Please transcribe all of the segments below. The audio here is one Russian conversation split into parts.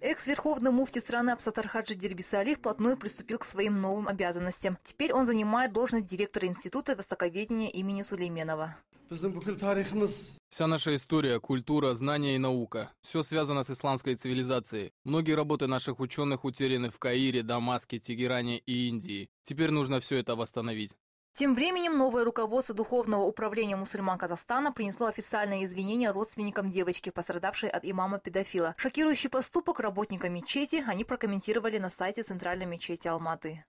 Экс-верховный муфти страны Абсатархаджи Дербисали вплотную приступил к своим новым обязанностям. Теперь он занимает должность директора Института востоковедения имени Сулейменова. Вся наша история, культура, знания и наука. Все связано с исламской цивилизацией. Многие работы наших ученых утеряны в Каире, Дамаске, Тегеране и Индии. Теперь нужно все это восстановить. Тем временем новое руководство Духовного управления мусульман Казахстана принесло официальное извинение родственникам девочки, пострадавшей от имама-педофила. Шокирующий поступок работника мечети они прокомментировали на сайте Центральной мечети Алматы.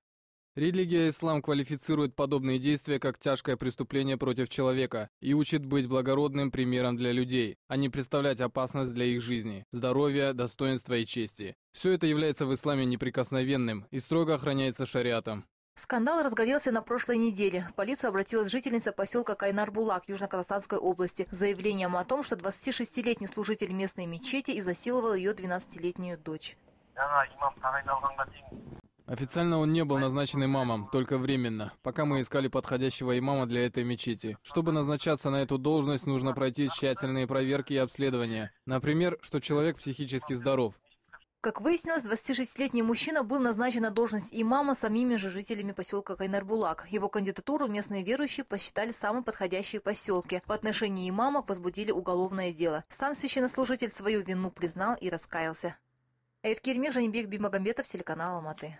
Религия ислам квалифицирует подобные действия как тяжкое преступление против человека и учит быть благородным примером для людей, а не представлять опасность для их жизни, здоровья, достоинства и чести. Все это является в исламе неприкосновенным и строго охраняется шариатом. Скандал разгорелся на прошлой неделе. В полицию обратилась жительница поселка Кайнар-Булак Южно-Казахстанской области с заявлением о том, что 26-летний служитель местной мечети изнасиловал ее 12-летнюю дочь. Официально он не был назначен имамом, только временно, пока мы искали подходящего имама для этой мечети. Чтобы назначаться на эту должность, нужно пройти тщательные проверки и обследования. Например, что человек психически здоров, как выяснилось, 26-летний мужчина был назначен на должность имама самими же жителями поселка Кайнарбулак. Его кандидатуру местные верующие посчитали самой подходящей поселке. В отношении имама возбудили уголовное дело. Сам священнослужитель свою вину признал и раскаялся. Эркирмир Жанибек Бимагамбетов, телеканал Алматы.